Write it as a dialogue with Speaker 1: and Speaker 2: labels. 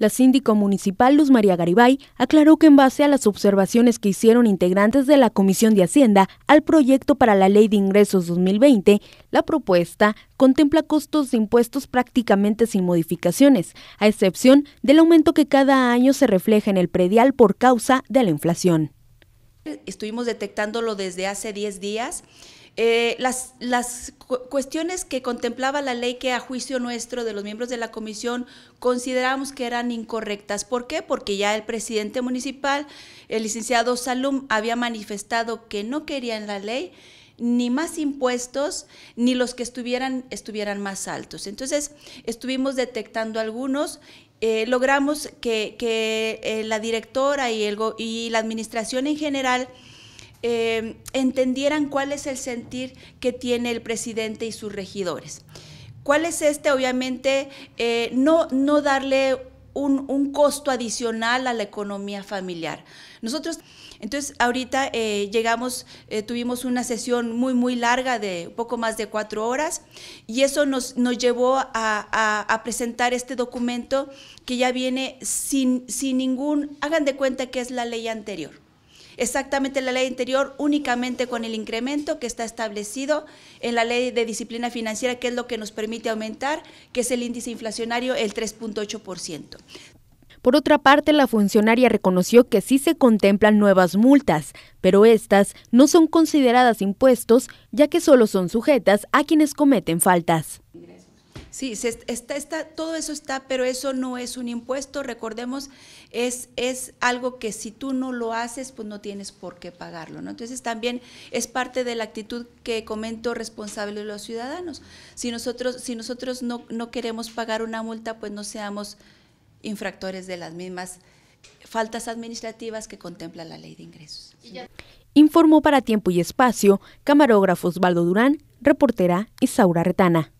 Speaker 1: La síndico municipal Luz María Garibay aclaró que en base a las observaciones que hicieron integrantes de la Comisión de Hacienda al proyecto para la Ley de Ingresos 2020, la propuesta contempla costos de impuestos prácticamente sin modificaciones, a excepción del aumento que cada año se refleja en el predial por causa de la inflación.
Speaker 2: Estuvimos detectándolo desde hace 10 días. Eh, las, las cuestiones que contemplaba la ley que a juicio nuestro de los miembros de la comisión consideramos que eran incorrectas. ¿Por qué? Porque ya el presidente municipal, el licenciado Salum, había manifestado que no querían la ley ni más impuestos, ni los que estuvieran, estuvieran más altos. Entonces, estuvimos detectando algunos eh, logramos que, eh, la directora y, el, y la administración en general Em, entendieran cuál es el sentir que tiene el presidente y sus regidores. ¿Cuál es este? Obviamente, eh, no, no darle un, costo adicional a la economía familiar. Nosotros, entonces, ahorita eh, llegamos, eh, tuvimos una sesión muy, muy larga de poco más de cuatro horas y eso nos, llevó a, presentar este documento que ya viene sin ningún, hagan de cuenta que es la ley anterior exactamente la ley interior, únicamente con el incremento que está establecido en la ley de disciplina financiera, que es lo que nos permite aumentar, que es el índice inflacionario, el 3.8%.
Speaker 1: Por otra parte, la funcionaria reconoció que sí se contemplan nuevas multas, pero estas no son consideradas impuestos, ya que solo son sujetas a quienes cometen faltas.
Speaker 2: Sí, se está, está, todo eso está, pero eso no es un impuesto, recordemos, es, es algo que si tú no lo haces, pues no tienes por qué pagarlo, ¿no? Entonces también es parte de la actitud que comento responsable de los ciudadanos. Si nosotros, si nosotros no, no queremos pagar una multa, pues no seamos infractores de las mismas faltas administrativas que contempla la ley de ingresos.
Speaker 1: Informó para tiempo y espacio camarógrafo Osvaldo Durán, reportera Isaura Retana.